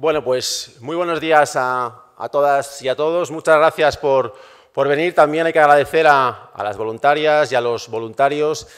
Bueno, pues muy buenos días a, todas y a todos. Muchas gracias por, venir. También hay que agradecer a, las voluntarias y a los voluntarios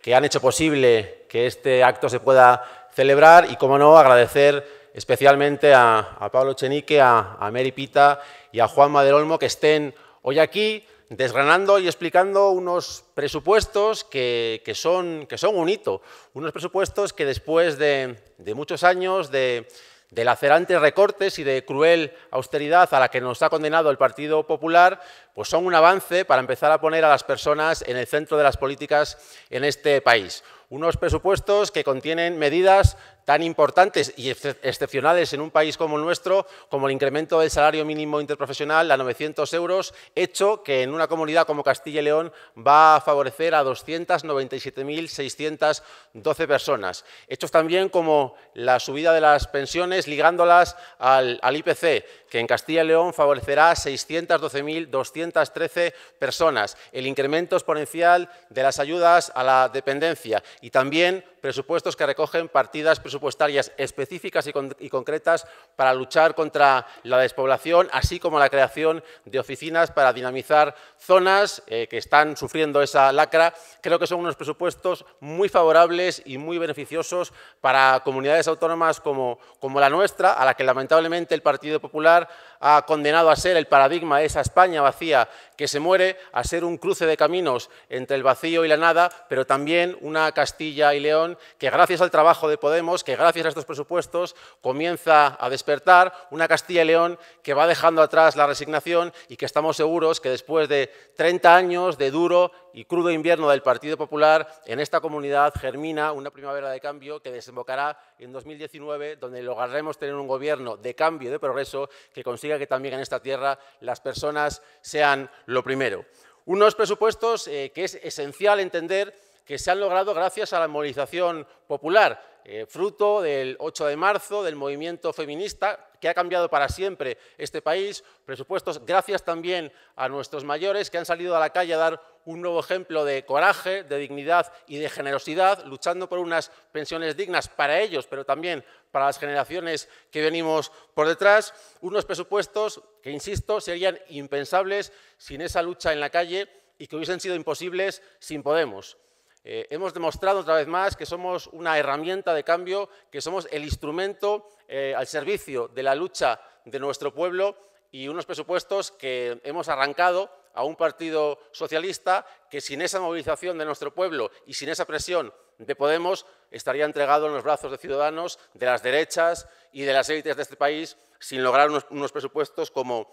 que han hecho posible que este acto se pueda celebrar y, como no, agradecer especialmente a, Pablo Chenique, a, Mary Pita y a Juan Maderolmo que estén hoy aquí desgranando y explicando unos presupuestos que, son, que son un hito, unos presupuestos que después de muchos años de de lacerantes recortes y de cruel austeridad a la que nos ha condenado el Partido Popular, pues son un avance para empezar a poner a las personas en el centro de las políticas en este país. Unos presupuestos que contienen medidas tan importantes y excepcionales en un país como el nuestro, como el incremento del salario mínimo interprofesional a 900 euros, hecho que en una comunidad como Castilla y León va a favorecer a 297.612 personas. Hechos también como la subida de las pensiones ligándolas al, IPC, que en Castilla y León favorecerá a 612.213 personas. El incremento exponencial de las ayudas a la dependencia y también presupuestos que recogen partidas presupuestarias presupuestarias específicas y, concretas para luchar contra la despoblación, así como la creación de oficinas para dinamizar zonas eh, que están sufriendo esa lacra. Creo que son unos presupuestos muy favorables y muy beneficiosos para comunidades autónomas como la nuestra, a la que lamentablemente el Partido Popular ha condenado a ser el paradigma de esa España vacía que se muere, a ser un cruce de caminos entre el vacío y la nada, pero también una Castilla y León que gracias al trabajo de Podemos que gracias a estos presupuestos comienza a despertar una Castilla y León que va dejando atrás la resignación y que estamos seguros que después de 30 años de duro y crudo invierno del Partido Popular, en esta comunidad germina una primavera de cambio que desembocará en 2019, donde lograremos tener un gobierno de cambio y de progreso que consiga que también en esta tierra las personas sean lo primero. Unos presupuestos eh, que es esencial entender que se han logrado gracias a la movilización popular, eh, fruto del 8 de marzo, del movimiento feminista, que ha cambiado para siempre este país, presupuestos gracias también a nuestros mayores que han salido a la calle a dar un nuevo ejemplo de coraje, de dignidad y de generosidad, luchando por unas pensiones dignas para ellos, pero también para las generaciones que venimos por detrás, unos presupuestos que, insisto, serían impensables sin esa lucha en la calle y que hubiesen sido imposibles sin Podemos. Eh, hemos demostrado otra vez más que somos una herramienta de cambio, que somos el instrumento eh, al servicio de la lucha de nuestro pueblo y unos presupuestos que hemos arrancado a un partido socialista que sin esa movilización de nuestro pueblo y sin esa presión de Podemos estaría entregado en los brazos de ciudadanos, de las derechas y de las élites de este país sin lograr unos, presupuestos como,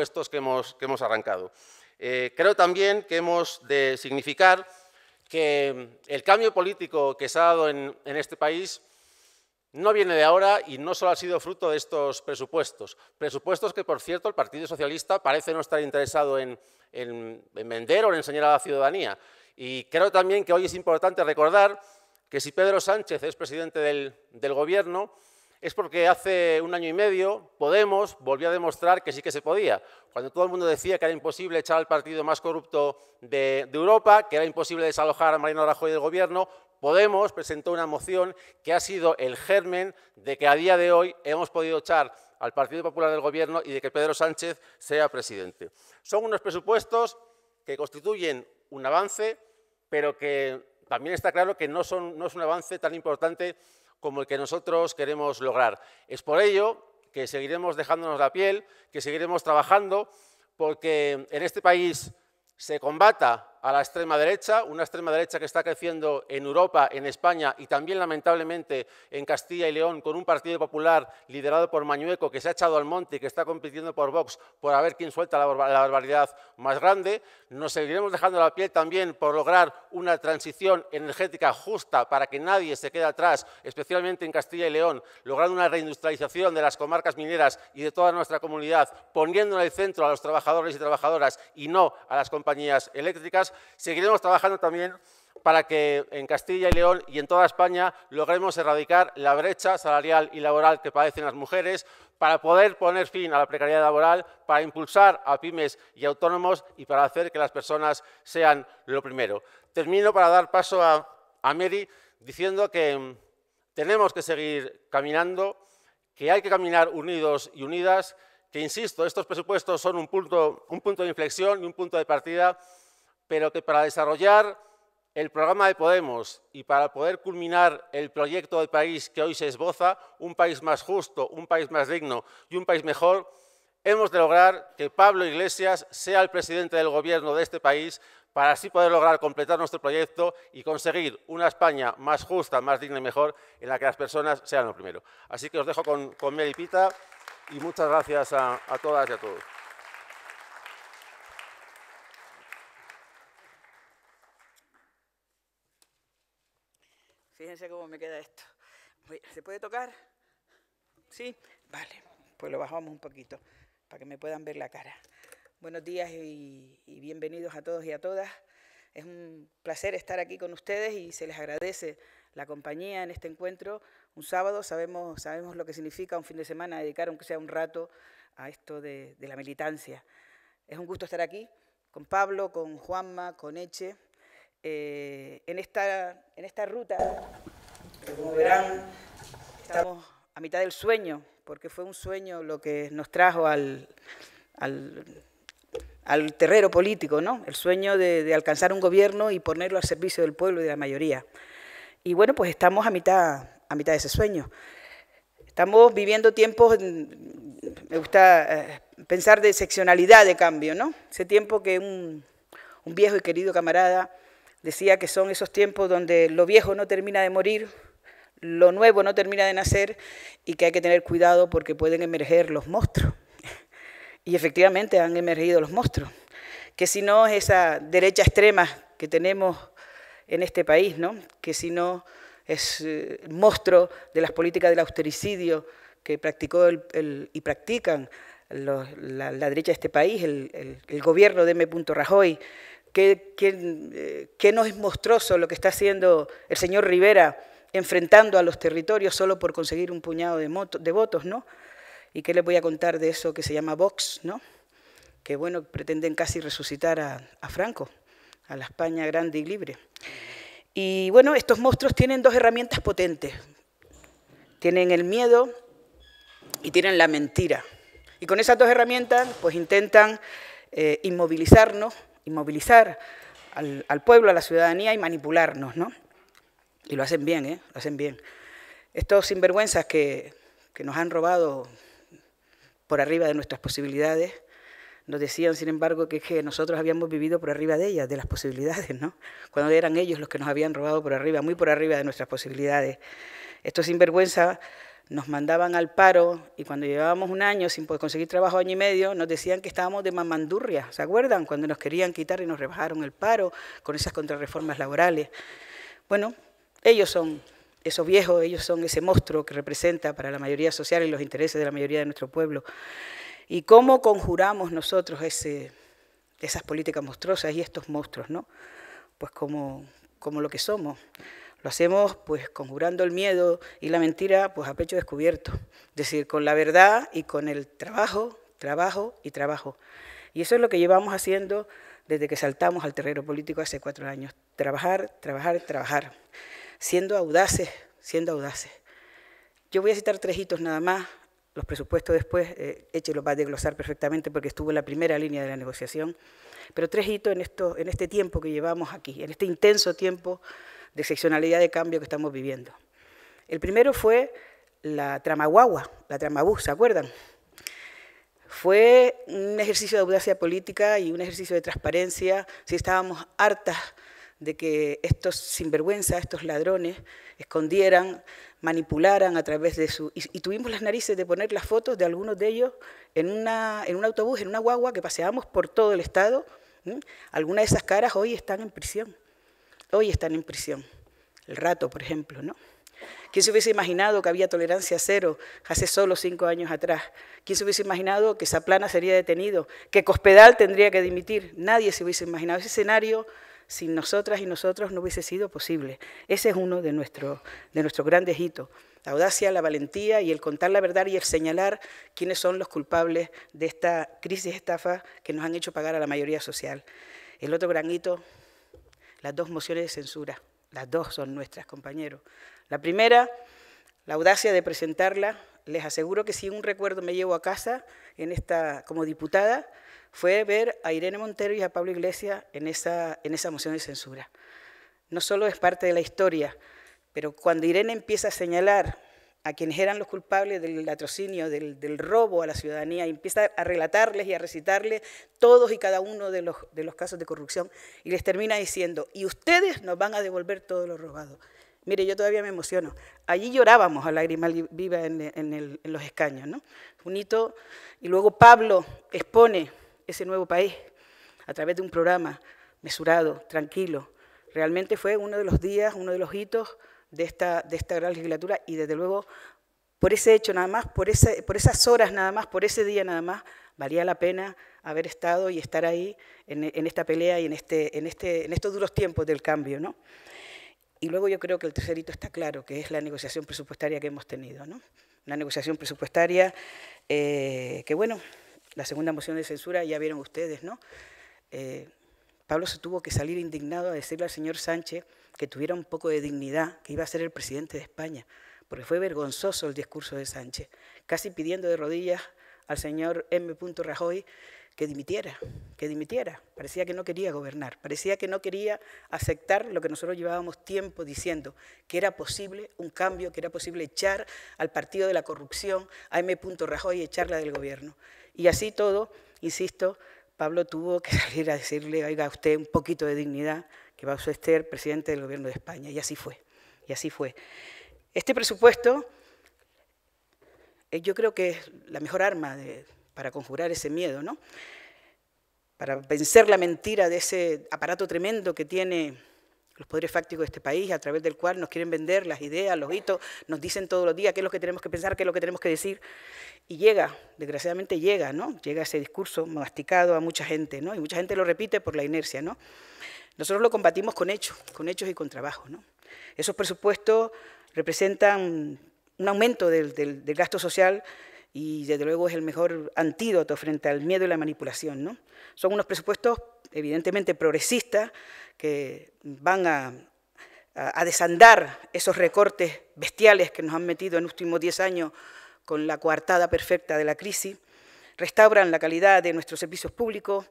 estos que hemos, arrancado. Eh, creo también que hemos de significar que el cambio político que se ha dado en, este país no viene de ahora y no solo ha sido fruto de estos presupuestos. Presupuestos que, por cierto, el Partido Socialista parece no estar interesado en, vender o en enseñar a la ciudadanía. Y creo también que hoy es importante recordar que si Pedro Sánchez es presidente del Gobierno, es porque hace un año y medio Podemos volvió a demostrar que sí que se podía. Cuando todo el mundo decía que era imposible echar al partido más corrupto de, Europa, que era imposible desalojar a Mariano Rajoy del gobierno, Podemos presentó una moción que ha sido el germen de que a día de hoy hemos podido echar al Partido Popular del Gobierno y de que Pedro Sánchez sea presidente. Son unos presupuestos que constituyen un avance, pero que también está claro que no, no es un avance tan importante como el que nosotros queremos lograr. Es por ello que seguiremos dejándonos la piel, que seguiremos trabajando, porque en este país se combata a la extrema derecha, una extrema derecha que está creciendo en Europa, en España y también lamentablemente en Castilla y León con un Partido Popular liderado por Mañueco que se ha echado al monte y que está compitiendo por Vox por a ver quién suelta la, la barbaridad más grande. Nos seguiremos dejando la piel también por lograr una transición energética justa para que nadie se quede atrás, especialmente en Castilla y León, logrando una reindustrialización de las comarcas mineras y de toda nuestra comunidad, poniendo en el centro a los trabajadores y trabajadoras y no a las compañías eléctricas seguiremos trabajando también para que en Castilla y León y en toda España logremos erradicar la brecha salarial y laboral que padecen las mujeres, para poder poner fin a la precariedad laboral, para impulsar a pymes y autónomos y para hacer que las personas sean lo primero. Termino para dar paso a, Mary diciendo que mm, tenemos que seguir caminando, que hay que caminar unidos y unidas, que, insisto, estos presupuestos son un punto de inflexión y un punto de partida pero que para desarrollar el programa de Podemos y para poder culminar el proyecto de país que hoy se esboza, un país más justo, un país más digno y un país mejor, hemos de lograr que Pablo Iglesias sea el presidente del gobierno de este país para así poder lograr completar nuestro proyecto y conseguir una España más justa, más digna y mejor, en la que las personas sean lo primero. Así que os dejo con, con Mel y Pita y muchas gracias a todas y a todos. sé cómo me queda esto. ¿Se puede tocar? ¿Sí? Vale, pues lo bajamos un poquito para que me puedan ver la cara. Buenos días y, bienvenidos a todos y a todas. Es un placer estar aquí con ustedes y se les agradece la compañía en este encuentro. Un sábado sabemos, sabemos lo que significa un fin de semana dedicar, aunque sea un rato, a esto de, la militancia. Es un gusto estar aquí con Pablo, con Juanma, con Eche, eh, en, esta, en esta ruta como verán estamos a mitad del sueño, porque fue un sueño lo que nos trajo al, al, al político, ¿no? El sueño de, alcanzar un gobierno y ponerlo al servicio del pueblo y de la mayoría. Y bueno, pues estamos a mitad, a mitad de ese sueño. Estamos viviendo tiempos, mm, me gusta eh, pensar de seccionalidad de cambio, ¿no? Ese tiempo que un, un viejo y querido camarada decía que son esos tiempos donde lo viejo no termina de morir lo nuevo no termina de nacer y que hay que tener cuidado porque pueden emerger los monstruos. Y efectivamente han emergido los monstruos, que si no es esa derecha extrema que tenemos en este país, ¿no? que si no es eh, monstruo de las políticas del austericidio que practicó y practican la, derecha de este país, el, gobierno de M. Rajoy, eh, que, no es monstruoso lo que está haciendo el señor Rivera enfrentando a los territorios solo por conseguir un puñado de, votos, ¿no? ¿Y qué les voy a contar de eso que se llama Vox, ¿no? Que bueno, pretenden casi resucitar a, Franco, a la España grande y libre. Y bueno, estos monstruos tienen dos herramientas potentes. Tienen el miedo y tienen la mentira. Y con esas dos herramientas, pues intentan eh, inmovilizarnos, inmovilizar al, pueblo, a la ciudadanía y manipularnos, ¿no? Y lo hacen bien, ¿eh? Lo hacen bien. Estos sinvergüenzas que, que nos han robado por arriba de nuestras posibilidades, nos decían, sin embargo, que, que nosotros habíamos vivido por arriba de ellas, de las posibilidades, ¿no? Cuando eran ellos los que nos habían robado por arriba, muy por arriba de nuestras posibilidades. Estos sinvergüenzas nos mandaban al paro y cuando llevábamos un año sin poder conseguir trabajo, año y medio, nos decían que estábamos de mamandurria, ¿se acuerdan? Cuando nos querían quitar y nos rebajaron el paro con esas contrarreformas laborales. Bueno, ellos son esos viejos, ellos son ese monstruo que representa para la mayoría social y los intereses de la mayoría de nuestro pueblo. ¿Y cómo conjuramos nosotros esas políticas monstruosas y estos monstruos, no? Pues como, lo que somos. Lo hacemos pues conjurando el miedo y la mentira pues a pecho descubierto, es decir, con la verdad y con el trabajo, trabajo y trabajo. Y eso es lo que llevamos haciendo desde que saltamos al terreno político hace cuatro años, trabajar, trabajar, trabajar siendo audaces, siendo audaces. Yo voy a citar tres hitos nada más, los presupuestos después, eh, Eche los va a desglosar perfectamente porque estuvo en la primera línea de la negociación, pero tres hitos en, esto, en este tiempo que llevamos aquí, en este intenso tiempo de excepcionalidad de cambio que estamos viviendo. El primero fue la tramaguagua, la tramabús, ¿se acuerdan? Fue un ejercicio de audacia política y un ejercicio de transparencia, si estábamos hartas de que estos sinvergüenza, estos ladrones, escondieran, manipularan a través de su... Y, tuvimos las narices de poner las fotos de algunos de ellos en, una, en un autobús, en una guagua que paseábamos por todo el Estado. Algunas de esas caras hoy están en prisión. Hoy están en prisión. El rato, por ejemplo, ¿no? ¿Quién se hubiese imaginado que había tolerancia cero hace solo cinco años atrás? ¿Quién se hubiese imaginado que Zaplana sería detenido? ¿Que Cospedal tendría que dimitir? Nadie se hubiese imaginado. Ese escenario sin nosotras y nosotros no hubiese sido posible. Ese es uno de, de nuestros grandes hitos. La audacia, la valentía y el contar la verdad y el señalar quiénes son los culpables de esta crisis estafa que nos han hecho pagar a la mayoría social. El otro gran hito, las dos mociones de censura. Las dos son nuestras, compañeros. La primera, la audacia de presentarla. Les aseguro que si un recuerdo me llevo a casa en esta, como diputada, fue ver a Irene Montero y a Pablo Iglesias en esa, en moción de censura. No solo es parte de la historia, pero cuando Irene empieza a señalar a quienes eran los culpables del latrocinio, del, robo a la ciudadanía, empieza a relatarles y a recitarles todos y cada uno de los, casos de corrupción, y les termina diciendo, y ustedes nos van a devolver todo lo robado. Mire, yo todavía me emociono. Allí llorábamos a lágrima viva en, los escaños, ¿no? Un hito, y luego Pablo expone ese nuevo país a través de un programa mesurado, tranquilo. Realmente fue uno de los días, uno de los hitos de esta, de esta gran legislatura y desde luego por ese hecho nada más, por, ese, por esas horas nada más, por ese día nada más, valía la pena haber estado y estar ahí en, en esta pelea y en, este, en, este, en estos duros tiempos del cambio. ¿no? Y luego yo creo que el tercer hito está claro, que es la negociación presupuestaria que hemos tenido. ¿no? Una negociación presupuestaria eh, que, bueno, la segunda moción de censura, ya vieron ustedes, ¿no? Eh, Pablo se tuvo que salir indignado a decirle al señor Sánchez que tuviera un poco de dignidad, que iba a ser el presidente de España, porque fue vergonzoso el discurso de Sánchez, casi pidiendo de rodillas al señor M. Rajoy que dimitiera, que dimitiera. Parecía que no quería gobernar, parecía que no quería aceptar lo que nosotros llevábamos tiempo diciendo, que era posible un cambio, que era posible echar al partido de la corrupción, a M. Rajoy y echarla del gobierno. Y así todo, insisto, Pablo tuvo que salir a decirle, oiga, usted un poquito de dignidad, que va a usted ser presidente del gobierno de España. Y así fue, y así fue. Este presupuesto eh, yo creo que es la mejor arma de, para conjurar ese miedo, ¿no? para vencer la mentira de ese aparato tremendo que tiene los poderes fácticos de este país, a través del cual nos quieren vender las ideas, los hitos, nos dicen todos los días qué es lo que tenemos que pensar, qué es lo que tenemos que decir, y llega, desgraciadamente llega, ¿no? Llega ese discurso masticado a mucha gente, ¿no? Y mucha gente lo repite por la inercia, ¿no? Nosotros lo combatimos con hechos, con hechos y con trabajo, ¿no? Esos presupuestos representan un aumento del gasto social y desde luego es el mejor antídoto frente al miedo y la manipulación. ¿no? Son unos presupuestos evidentemente progresistas que van a, desandar esos recortes bestiales que nos han metido en los últimos 10 años con la coartada perfecta de la crisis, restauran la calidad de nuestros servicios públicos,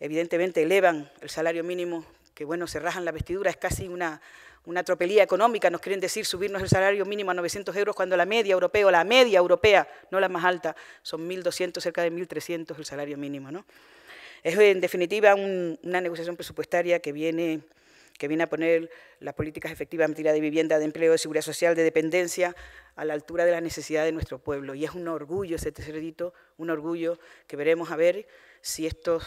evidentemente elevan el salario mínimo, que bueno, se rajan la vestidura, es casi una una tropelía económica, nos quieren decir subirnos el salario mínimo a 900 euros cuando la media europea, la media europea, no la más alta, son 1.200, cerca de 1.300 el salario mínimo. ¿no? Es en definitiva una negociación presupuestaria que viene que viene a poner las políticas efectivas en de vivienda, de empleo, de seguridad social, de dependencia, a la altura de la necesidad de nuestro pueblo. Y es un orgullo ese tercerito, un orgullo que veremos a ver si estos,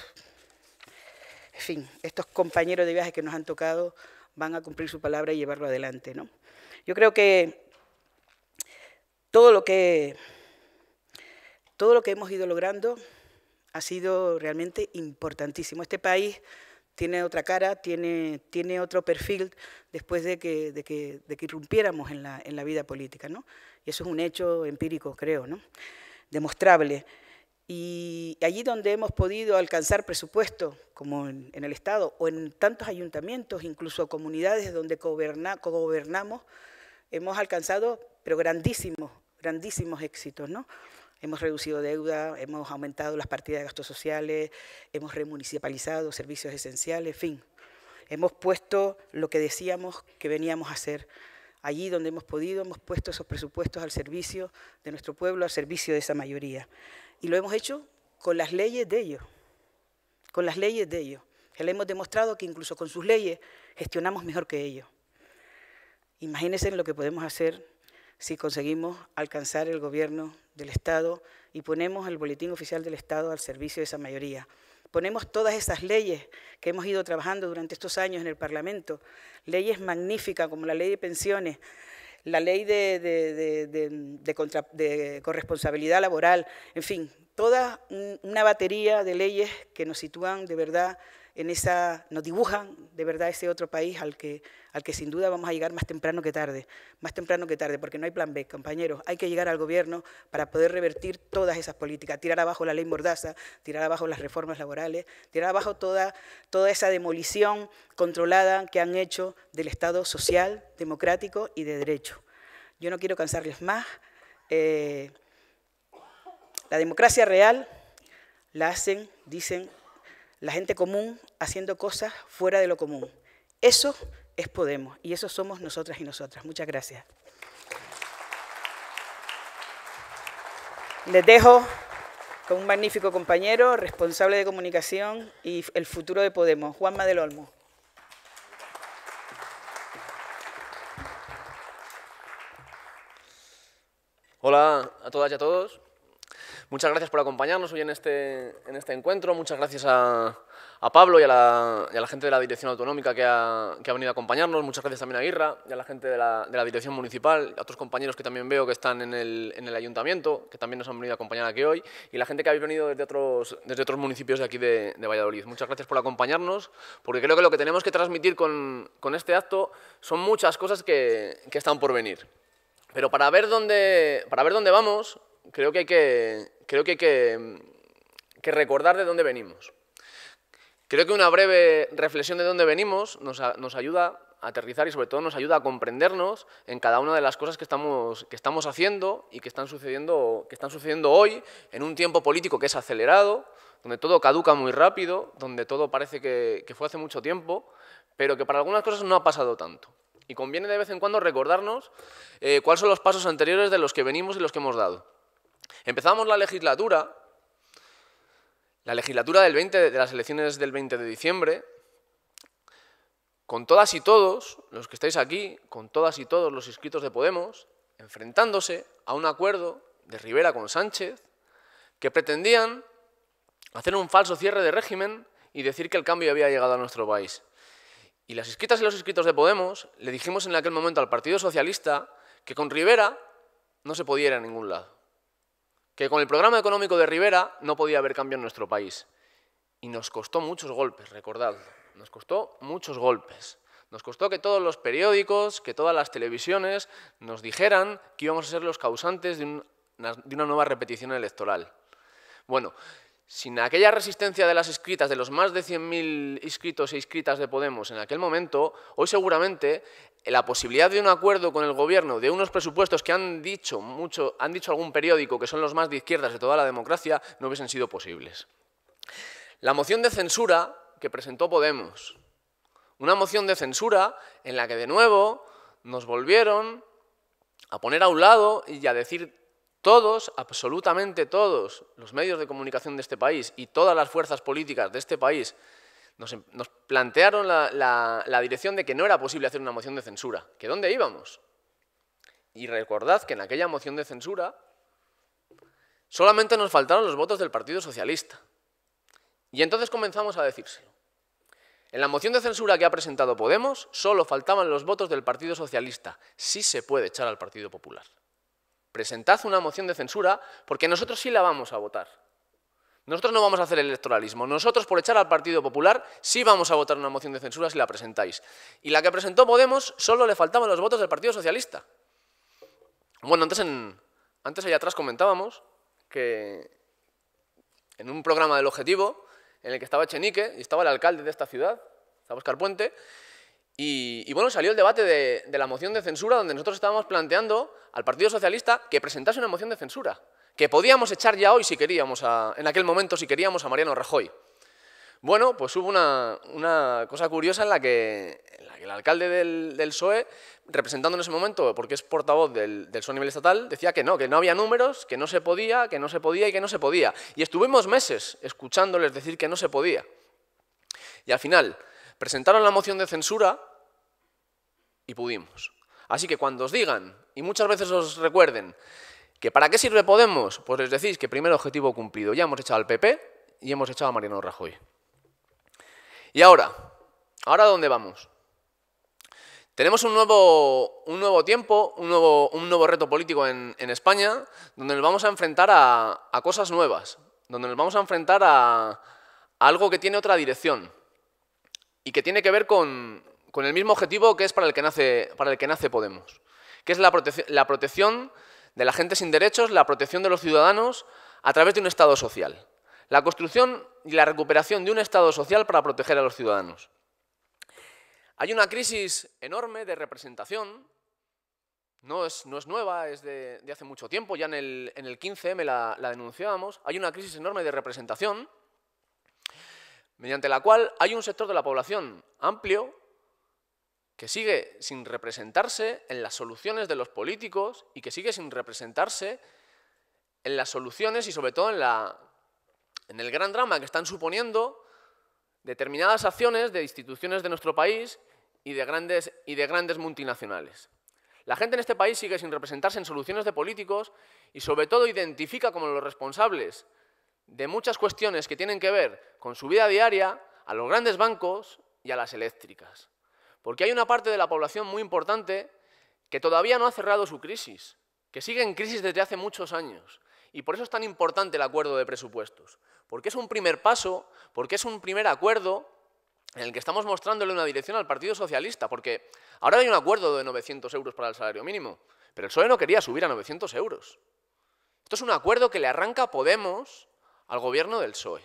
en fin, estos compañeros de viaje que nos han tocado van a cumplir su palabra y llevarlo adelante. ¿no? Yo creo que todo lo que, todo lo que hemos ido logrando ha sido realmente importantísimo. Este país tiene otra cara, tiene, tiene otro perfil después de que, irrumpiéramos en la, en la, vida política, ¿no? Y eso es un hecho empírico, creo, ¿no? Demostrable. Y allí donde hemos podido alcanzar presupuesto, como en, el Estado, o en tantos ayuntamientos, incluso comunidades donde goberna, gobernamos, hemos alcanzado, pero grandísimos, grandísimos éxitos, ¿no? Hemos reducido deuda, hemos aumentado las partidas de gastos sociales, hemos remunicipalizado servicios esenciales, en fin. Hemos puesto lo que decíamos que veníamos a hacer. Allí donde hemos podido, hemos puesto esos presupuestos al servicio de nuestro pueblo, al servicio de esa mayoría. Y lo hemos hecho con las leyes de ellos, con las leyes de ellos. Ya le hemos demostrado que incluso con sus leyes gestionamos mejor que ellos. Imagínense lo que podemos hacer si conseguimos alcanzar el gobierno del Estado y ponemos el boletín oficial del Estado al servicio de esa mayoría. Ponemos todas esas leyes que hemos ido trabajando durante estos años en el Parlamento, leyes magníficas como la ley de pensiones, la ley de, de, de, corresponsabilidad laboral, en fin, toda una batería de leyes que nos sitúan de verdad en esa, nos dibujan de verdad ese otro país al que, al que sin duda vamos a llegar más temprano que tarde, más temprano que tarde, porque no hay plan B, compañeros. Hay que llegar al gobierno para poder revertir todas esas políticas, tirar abajo la ley Mordaza, tirar abajo las reformas laborales, tirar abajo toda, toda esa demolición controlada que han hecho del Estado social, democrático y de derecho. Yo no quiero cansarles más. Eh, la democracia real la hacen, dicen la gente común haciendo cosas fuera de lo común. Eso es Podemos y eso somos nosotras y nosotras. Muchas gracias. Les dejo con un magnífico compañero, responsable de comunicación y el futuro de Podemos, Juanma del Olmo. Hola a todas y a todos. Muchas gracias por acompañarnos hoy en este, en este encuentro. Muchas gracias a, Pablo y a, la, a, la, gente de la Dirección Autonómica que ha, que ha, venido a acompañarnos. Muchas gracias también a Guirra y a la gente de la, de la Dirección Municipal, a otros compañeros que también veo que están en el, en el, Ayuntamiento, que también nos han venido a acompañar aquí hoy, y la gente que ha venido desde otros, desde otros municipios de aquí de, de Valladolid. Muchas gracias por acompañarnos, porque creo que lo que tenemos que transmitir con, con este acto son muchas cosas que, que están por venir. Pero para ver dónde, para ver dónde vamos, creo que hay que, creo que, recordar de dónde venimos. Creo que una breve reflexión de dónde venimos nos, ayuda a aterrizar y sobre todo nos ayuda a comprendernos en cada una de las cosas que estamos, que estamos haciendo y que están, sucediendo, que están sucediendo hoy en un tiempo político que es acelerado, donde todo caduca muy rápido, donde todo parece que, fue hace mucho tiempo, pero que para algunas cosas no ha pasado tanto. Y conviene de vez en cuando recordarnos eh, cuáles son los pasos anteriores de los que venimos y los que hemos dado. Empezamos la legislatura, la legislatura del 20, de las elecciones del 20 de diciembre, con todas y todos los que estáis aquí, con todas y todos los inscritos de Podemos, enfrentándose a un acuerdo de Rivera con Sánchez que pretendían hacer un falso cierre de régimen y decir que el cambio había llegado a nuestro país. Y las inscritas y los inscritos de Podemos le dijimos en aquel momento al Partido Socialista que con Rivera no se podía ir a ningún lado que con el programa económico de Rivera no podía haber cambio en nuestro país. Y nos costó muchos golpes, recordad, nos costó muchos golpes. Nos costó que todos los periódicos, que todas las televisiones nos dijeran que íbamos a ser los causantes de, de una nueva repetición electoral. Bueno, sin aquella resistencia de las escritas, de los más de 100.000 inscritos e inscritas de Podemos en aquel momento, hoy seguramente la posibilidad de un acuerdo con el gobierno de unos presupuestos que han dicho, mucho, han dicho algún periódico que son los más de izquierdas de toda la democracia no hubiesen sido posibles. La moción de censura que presentó Podemos, una moción de censura en la que de nuevo nos volvieron a poner a un lado y a decir todos, absolutamente todos, los medios de comunicación de este país y todas las fuerzas políticas de este país nos, em-, plantearon la, la dirección de que no era posible hacer una moción de censura, que dónde íbamos. Y recordad que en aquella moción de censura solamente nos faltaron los votos del Partido Socialista. Y entonces comenzamos a decírselo. En la moción de censura que ha presentado Podemos, solo faltaban los votos del Partido Socialista. Sí se puede echar al Partido Popular presentad una moción de censura porque nosotros sí la vamos a votar. Nosotros no vamos a hacer electoralismo. Nosotros, por echar al Partido Popular, sí vamos a votar una moción de censura si la presentáis. Y la que presentó Podemos, solo le faltaban los votos del Partido Socialista. Bueno, antes, en, allá atrás comentábamos que en un programa del Objetivo, en el que estaba Chenique y estaba el alcalde de esta ciudad, estaba Oscar Puente, y, bueno, salió el debate de, la moción de censura donde nosotros estábamos planteando al Partido Socialista que presentase una moción de censura, que podíamos echar ya hoy si queríamos, en aquel momento si queríamos a Mariano Rajoy. Bueno, pues hubo una, cosa curiosa en la, que, el alcalde del, SOE PSOE, representando en ese momento, porque es portavoz del, del PSOE a nivel estatal, decía que no, que no había números, que no se podía, que no se podía y que no se podía. Y estuvimos meses escuchándoles decir que no se podía. Y al final, presentaron la moción de censura y pudimos. Así que cuando os digan, y muchas veces os recuerden, que para qué sirve Podemos, pues les decís que primer objetivo cumplido, ya hemos echado al PP y hemos echado a Mariano Rajoy. Y ahora, ¿ahora dónde vamos? Tenemos un nuevo, un nuevo tiempo, un nuevo, un nuevo reto político en, España, donde nos vamos a enfrentar a, cosas nuevas, donde nos vamos a enfrentar a algo que tiene otra dirección, y que tiene que ver con, el mismo objetivo que es para el que nace, para el que nace Podemos, que es la, protección de la gente sin derechos, la protección de los ciudadanos a través de un Estado social. La construcción y la recuperación de un Estado social para proteger a los ciudadanos. Hay una crisis enorme de representación, no es, no es nueva, es de, hace mucho tiempo, ya en el, en el 15M la, la denunciábamos, hay una crisis enorme de representación mediante la cual hay un sector de la población amplio que sigue sin representarse en las soluciones de los políticos y que sigue sin representarse en las soluciones y sobre todo en, en el gran drama que están suponiendo determinadas acciones de instituciones de nuestro país y de grandes, y de grandes multinacionales. La gente en este país sigue sin representarse en soluciones de políticos y sobre todo identifica como los responsables de muchas cuestiones que tienen que ver con su vida diaria a los grandes bancos y a las eléctricas. Porque hay una parte de la población muy importante que todavía no ha cerrado su crisis, que sigue en crisis desde hace muchos años. Y por eso es tan importante el acuerdo de presupuestos, porque es un primer paso, porque es un primer acuerdo en el que estamos mostrándole una dirección al Partido Socialista, porque ahora hay un acuerdo de 900 euros para el salario mínimo, pero el PSOE no quería subir a 900 euros. Esto es un acuerdo que le arranca a Podemos al gobierno del PSOE.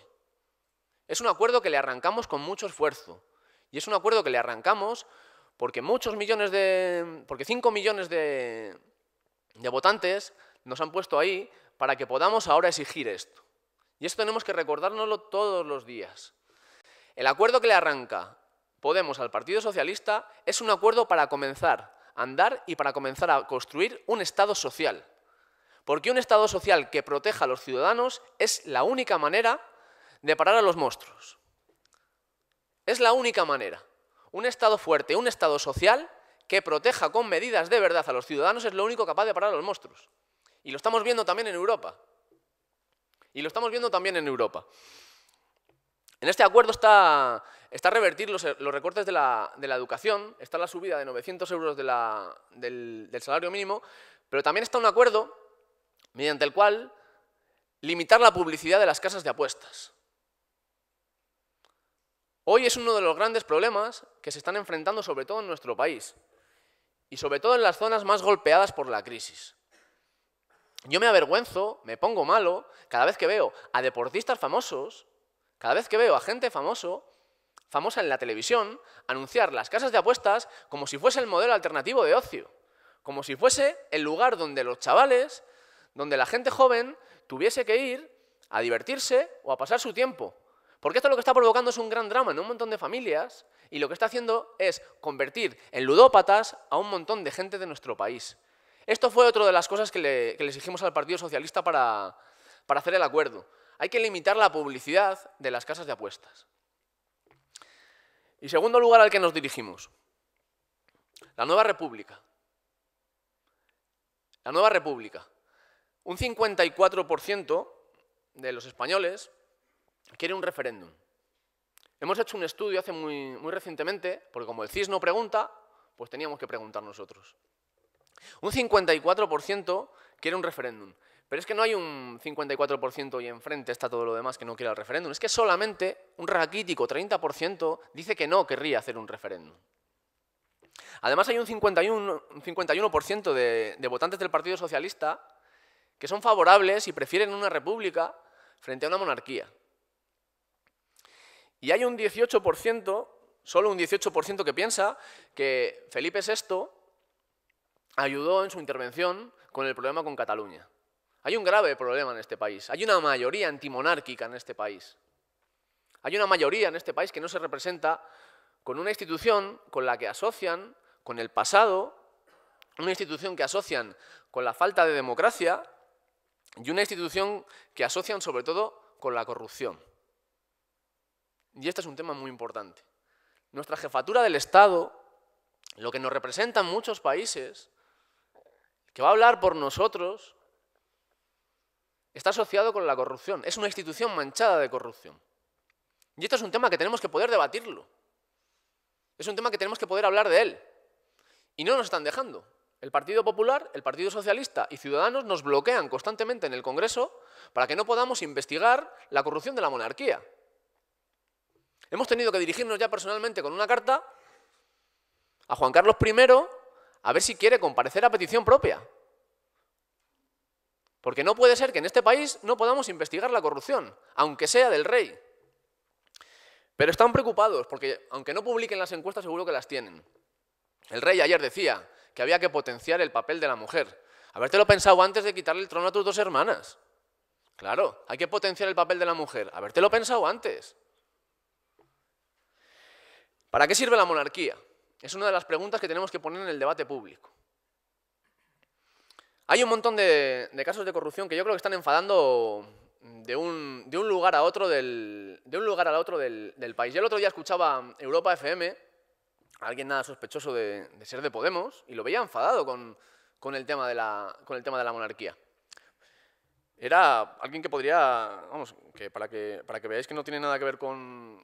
Es un acuerdo que le arrancamos con mucho esfuerzo. Y es un acuerdo que le arrancamos porque muchos millones de. porque 5 millones de, de votantes nos han puesto ahí para que podamos ahora exigir esto. Y esto tenemos que recordárnoslo todos los días. El acuerdo que le arranca Podemos al Partido Socialista es un acuerdo para comenzar a andar y para comenzar a construir un Estado social. Porque un Estado social que proteja a los ciudadanos es la única manera de parar a los monstruos. Es la única manera. Un Estado fuerte, un Estado social que proteja con medidas de verdad a los ciudadanos es lo único capaz de parar a los monstruos. Y lo estamos viendo también en Europa. Y lo estamos viendo también en Europa. En este acuerdo está, está revertir los, recortes de la, educación, está la subida de 900 euros del, del salario mínimo, pero también está un acuerdo mediante el cual limitar la publicidad de las casas de apuestas. Hoy es uno de los grandes problemas que se están enfrentando sobre todo en nuestro país y sobre todo en las zonas más golpeadas por la crisis. Yo me avergüenzo, me pongo malo, cada vez que veo a deportistas famosos, cada vez que veo a gente famoso, famosa en la televisión, anunciar las casas de apuestas como si fuese el modelo alternativo de ocio, como si fuese el lugar donde los chavales donde la gente joven tuviese que ir a divertirse o a pasar su tiempo. Porque esto lo que está provocando es un gran drama en un montón de familias y lo que está haciendo es convertir en ludópatas a un montón de gente de nuestro país. Esto fue otra de las cosas que le, exigimos al Partido Socialista para hacer el acuerdo. Hay que limitar la publicidad de las casas de apuestas. Y segundo lugar al que nos dirigimos, la Nueva República. La Nueva República. Un 54% de los españoles quiere un referéndum. Hemos hecho un estudio hace muy, muy recientemente, porque como el CIS no pregunta, pues teníamos que preguntar nosotros. Un 54% quiere un referéndum. Pero es que no hay un 54% y enfrente está todo lo demás que no quiere el referéndum. Es que solamente un raquítico 30% dice que no querría hacer un referéndum. Además hay un 51%, de votantes del Partido Socialista que son favorables y prefieren una república frente a una monarquía. Y hay un 18%, solo un 18% que piensa que Felipe VI ayudó en su intervención con el problema con Cataluña. Hay un grave problema en este país, hay una mayoría antimonárquica en este país. Hay una mayoría en este país que no se representa con una institución con la que asocian, con el pasado, una institución que asocian con la falta de democracia y una institución que asocian sobre todo con la corrupción. Y este es un tema muy importante. Nuestra jefatura del Estado, lo que nos representa en muchos países, que va a hablar por nosotros, está asociado con la corrupción. Es una institución manchada de corrupción. Y esto es un tema que tenemos que poder debatirlo. Es un tema que tenemos que poder hablar de él. Y no nos están dejando. El Partido Popular, el Partido Socialista y Ciudadanos nos bloquean constantemente en el Congreso para que no podamos investigar la corrupción de la monarquía. Hemos tenido que dirigirnos ya personalmente con una carta a Juan Carlos I a ver si quiere comparecer a petición propia. Porque no puede ser que en este país no podamos investigar la corrupción, aunque sea del rey. Pero están preocupados, porque aunque no publiquen las encuestas, seguro que las tienen. El rey ayer decía, que había que potenciar el papel de la mujer. Habértelo pensado antes de quitarle el trono a tus dos hermanas. Claro, hay que potenciar el papel de la mujer. Habértelo pensado antes. ¿Para qué sirve la monarquía? Es una de las preguntas que tenemos que poner en el debate público. Hay un montón de, casos de corrupción que yo creo que están enfadando de un, lugar a otro del, de un lugar al otro del, del país. Yo el otro día escuchaba Europa FM alguien nada sospechoso de, ser de Podemos y lo veía enfadado con, el tema de la, monarquía. Era alguien que podría, vamos, que para, que, veáis que no tiene nada que ver con,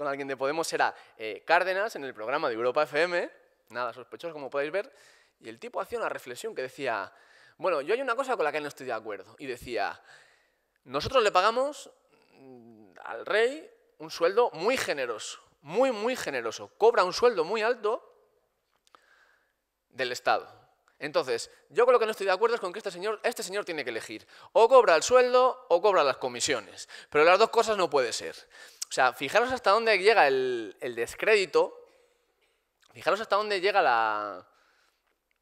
alguien de Podemos, era eh, Cárdenas en el programa de Europa FM, nada sospechoso como podéis ver, y el tipo hacía una reflexión que decía, bueno, yo hay una cosa con la que no estoy de acuerdo, y decía, nosotros le pagamos mm, al rey un sueldo muy generoso, muy, muy generoso, cobra un sueldo muy alto del Estado. Entonces, yo con lo que no estoy de acuerdo es con que este señor, este señor tiene que elegir. O cobra el sueldo o cobra las comisiones. Pero las dos cosas no puede ser. O sea, fijaros hasta dónde llega el, descrédito. Fijaros hasta dónde llega la,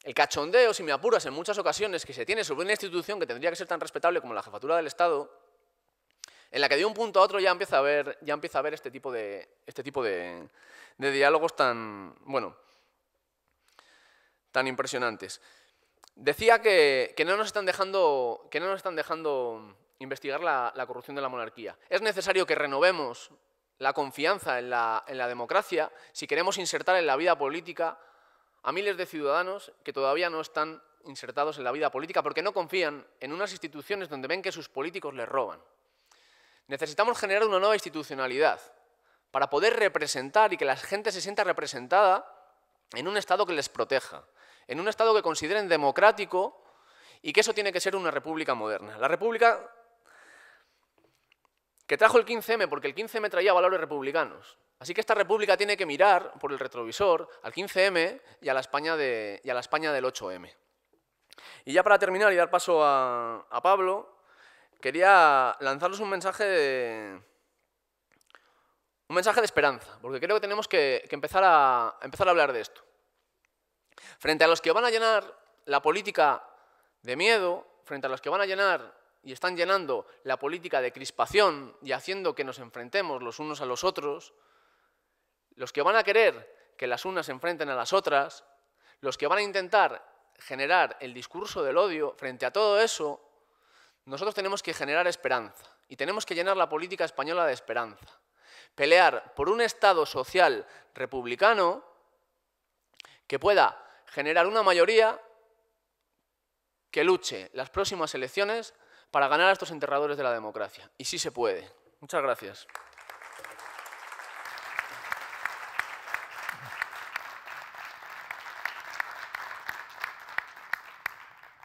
el cachondeo, si me apuras, en muchas ocasiones que se tiene sobre una institución que tendría que ser tan respetable como la jefatura del Estado en la que de un punto a otro ya empieza a haber, ya empieza a este tipo, de, este tipo de, diálogos tan, bueno, tan impresionantes. Decía que, no nos están dejando, que no nos están dejando investigar la, corrupción de la monarquía. Es necesario que renovemos la confianza en la democracia si queremos insertar en la vida política a miles de ciudadanos que todavía no están insertados en la vida política porque no confían en unas instituciones donde ven que sus políticos les roban. Necesitamos generar una nueva institucionalidad para poder representar y que la gente se sienta representada en un Estado que les proteja, en un Estado que consideren democrático y que eso tiene que ser una república moderna. La república que trajo el 15M, porque el 15M traía valores republicanos. Así que esta república tiene que mirar por el retrovisor al 15M y a la España, del 8M. Y ya para terminar y dar paso a Pablo, quería lanzarles un mensaje de, un mensaje de esperanza, porque creo que tenemos que, empezar, empezar a hablar de esto. Frente a los que van a llenar la política de miedo, frente a los que van a llenar y están llenando la política de crispación y haciendo que nos enfrentemos los unos a los otros, los que van a querer que las unas se enfrenten a las otras, los que van a intentar generar el discurso del odio, frente a todo eso, nosotros tenemos que generar esperanza y tenemos que llenar la política española de esperanza. Pelear por un Estado social republicano que pueda generar una mayoría que luche las próximas elecciones para ganar a estos enterradores de la democracia. Y sí se puede. Muchas gracias.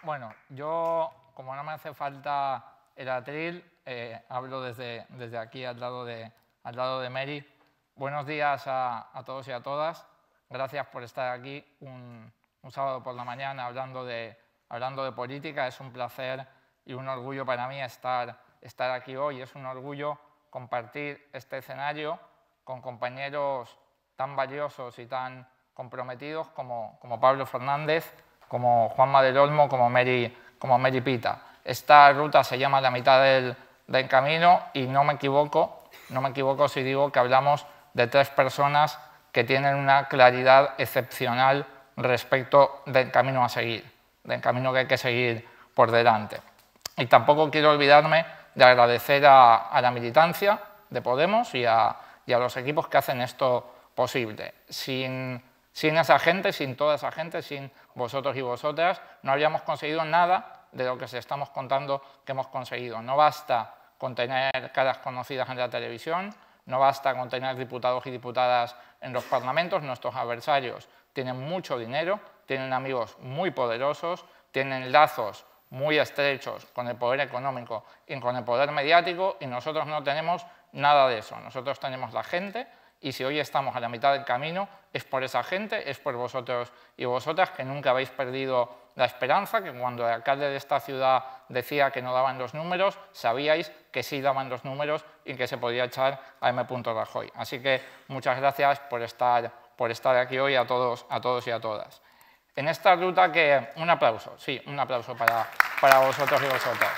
Bueno, yo como no me hace falta el atril, eh, hablo desde, desde aquí al lado, de, al lado de Mary. Buenos días a, a todos y a todas. Gracias por estar aquí un, un, sábado por la mañana hablando de, hablando de política. Es un placer y un orgullo para mí estar, estar aquí hoy. Es un orgullo compartir este escenario con compañeros tan valiosos y tan comprometidos como, como Pablo Fernández, como Juan Madelolmo, Olmo, como Mary, como Meripita. Esta ruta se llama la mitad del, camino y no me equivoco, no me equivoco si digo que hablamos de tres personas que tienen una claridad excepcional respecto del camino a seguir, del camino que hay que seguir por delante. Y tampoco quiero olvidarme de agradecer a, la militancia de Podemos y a, los equipos que hacen esto posible. sin esa gente, sin toda esa gente, sin vosotros y vosotras, no habíamos conseguido nada de lo que se estamos contando que hemos conseguido. No basta con tener caras conocidas en la televisión, no basta con tener diputados y diputadas en los parlamentos, nuestros adversarios tienen mucho dinero, tienen amigos muy poderosos, tienen lazos muy estrechos con el poder económico y con el poder mediático y nosotros no tenemos nada de eso. Nosotros tenemos la gente, y si hoy estamos a la mitad del camino, es por esa gente, es por vosotros y vosotras que nunca habéis perdido la esperanza, que cuando el alcalde de esta ciudad decía que no daban los números, sabíais que sí daban los números y que se podía echar a M. Rajoy. Así que muchas gracias por estar, por estar aquí hoy a todos, a todos y a todas. En esta ruta que... Un aplauso, sí, un aplauso para, para vosotros y vosotras.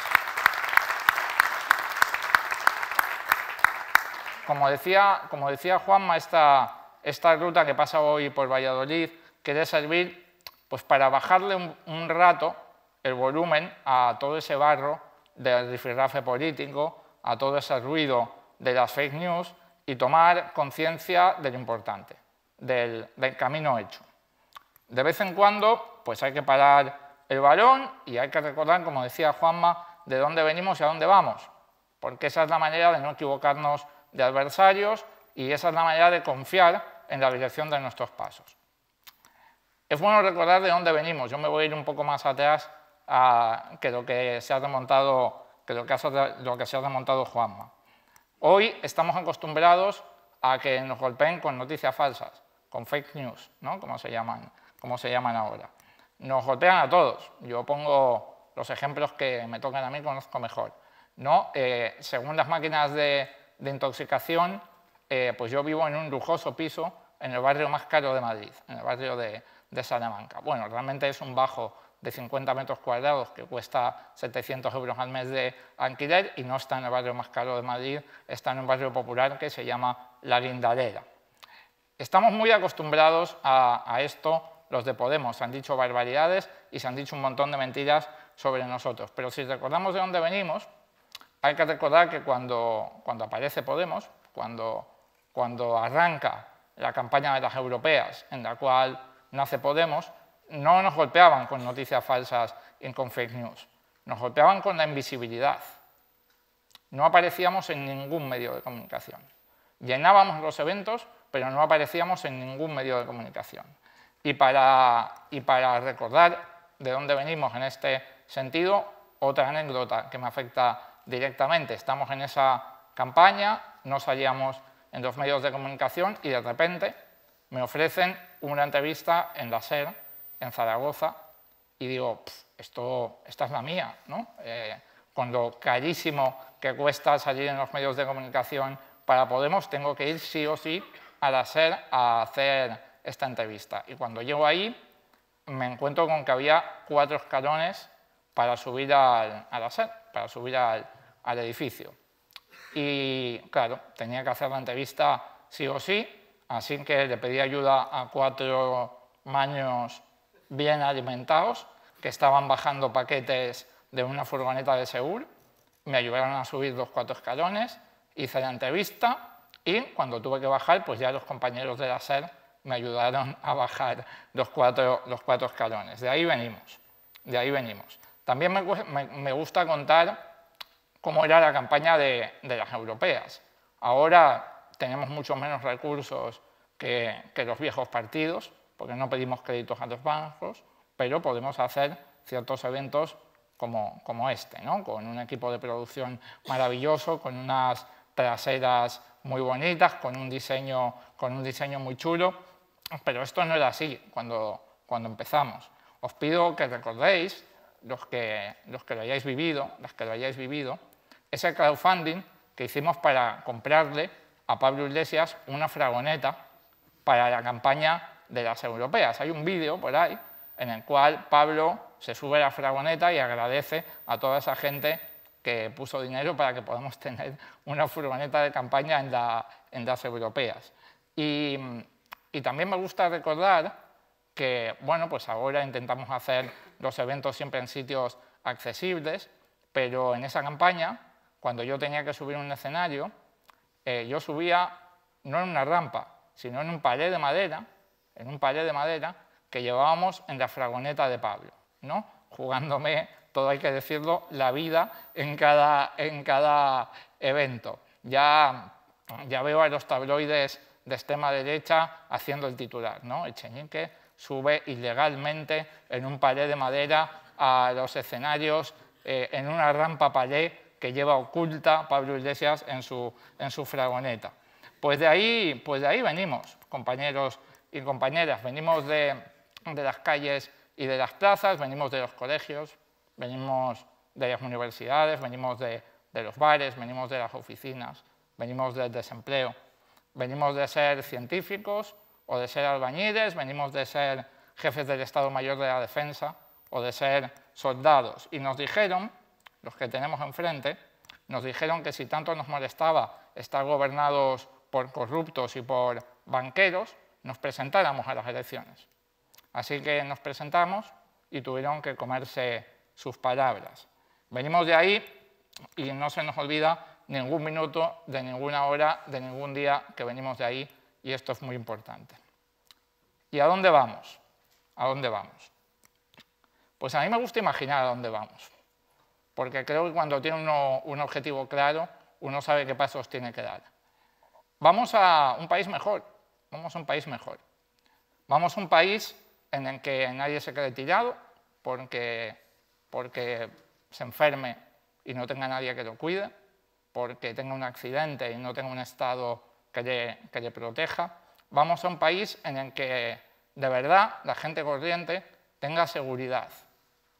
como decía, como decía Juanma, esta, ruta que pasa hoy por Valladolid quiere servir pues, para bajarle un, rato el volumen a todo ese barro del rifirrafe político, a todo ese ruido de las fake news y tomar conciencia de lo importante, del, camino hecho. De vez en cuando, pues hay que parar el balón y hay que recordar, como decía Juanma, de dónde venimos y a dónde vamos, porque esa es la manera de no equivocarnos de adversarios y esa es la manera de confiar en la dirección de nuestros pasos. Es bueno recordar de dónde venimos. Yo me voy a ir un poco más atrás a, que lo que se ha remontado, que lo que, ha, lo que se ha remontado Juanma. Hoy estamos acostumbrados a que nos golpeen con noticias falsas, con fake news, ¿no? como, se llaman, se llaman ahora. Nos golpean a todos. Yo pongo los ejemplos que me tocan a mí, conozco mejor. ¿no? Eh, según las máquinas de de intoxicación, eh, pues yo vivo en un lujoso piso en el barrio más caro de Madrid, en el barrio de, Salamanca. Bueno, realmente es un bajo de 50 metros cuadrados que cuesta 700 euros al mes de alquiler y no está en el barrio más caro de Madrid, está en un barrio popular que se llama La Guindalera. Estamos muy acostumbrados a esto los de Podemos, se han dicho barbaridades y se han dicho un montón de mentiras sobre nosotros, pero si recordamos de dónde venimos, hay que recordar que cuando, cuando aparece Podemos, cuando, cuando arranca la campaña de las europeas en la cual nace Podemos, no nos golpeaban con noticias falsas y con fake news, nos golpeaban con la invisibilidad. No aparecíamos en ningún medio de comunicación. Llenábamos los eventos, pero no aparecíamos en ningún medio de comunicación. Y para, y para recordar de dónde venimos en este sentido, otra anécdota que me afecta directamente estamos en esa campaña, nos salíamos en los medios de comunicación y de repente me ofrecen una entrevista en la SER, en Zaragoza, y digo, esto, esta es la mía, ¿no? Eh, con lo carísimo que cuesta salir en los medios de comunicación para Podemos, tengo que ir sí o sí a la SER a hacer esta entrevista. Y cuando llego ahí, me encuentro con que había cuatro escalones para subir al, a la SER, para subir al, al edificio. Y claro, tenía que hacer la entrevista sí o sí, así que le pedí ayuda a cuatro maños bien alimentados que estaban bajando paquetes de una furgoneta de Seúl. Me ayudaron a subir los cuatro escalones, hice la entrevista y cuando tuve que bajar, pues ya los compañeros de la SER me ayudaron a bajar los cuatro, los cuatro escalones. De ahí venimos, de ahí venimos. También me gusta contar como era la campaña de, las europeas. Ahora tenemos mucho menos recursos que, los viejos partidos, porque no pedimos créditos a los bancos, pero podemos hacer ciertos eventos como, como este, ¿no? con un equipo de producción maravilloso, con unas traseras muy bonitas, con un diseño, con un diseño muy chulo, pero esto no era así cuando, cuando empezamos. Os pido que recordéis, los que, los que lo hayáis vivido, los que lo hayáis vivido, ese crowdfunding que hicimos para comprarle a Pablo Iglesias una fragoneta para la campaña de las europeas. Hay un vídeo por ahí en el cual Pablo se sube a la fragoneta y agradece a toda esa gente que puso dinero para que podamos tener una furgoneta de campaña en, las europeas. Y, y, también me gusta recordar que, bueno, pues ahora intentamos hacer los eventos siempre en sitios accesibles, pero en esa campaña cuando yo tenía que subir un escenario, eh, yo subía no en una rampa, sino en un palé de madera, en un palé de madera que llevábamos en la fragoneta de Pablo, ¿no? jugándome, todo hay que decirlo, la vida en cada, en cada evento. Ya, ya veo a los tabloides de extrema derecha haciendo el titular, ¿no? El Cheñique sube ilegalmente en un palé de madera a los escenarios, eh, en una rampa palé que lleva oculta Pablo Iglesias en su, en su fragoneta. Pues de, ahí, pues de ahí venimos, compañeros y compañeras, venimos de, las calles y de las plazas, venimos de los colegios, venimos de las universidades, venimos de, de los bares, venimos de las oficinas, venimos del desempleo, venimos de ser científicos o de ser albañiles, venimos de ser jefes del Estado Mayor de la Defensa o de ser soldados. Y nos dijeron los que tenemos enfrente, nos dijeron que si tanto nos molestaba estar gobernados por corruptos y por banqueros, nos presentáramos a las elecciones. Así que nos presentamos y tuvieron que comerse sus palabras. Venimos de ahí y no se nos olvida ningún minuto, de ninguna hora, de ningún día que venimos de ahí y esto es muy importante. ¿Y a dónde vamos? ¿A dónde vamos? Pues a mí me gusta imaginar a dónde vamos porque creo que cuando tiene uno un objetivo claro, uno sabe qué pasos tiene que dar. Vamos a un país mejor, vamos a un país mejor. Vamos a un país en el que nadie se quede tirado porque, porque se enferme y no tenga nadie que lo cuide, porque tenga un accidente y no tenga un Estado que que le proteja. Vamos a un país en el que de verdad la gente corriente tenga seguridad,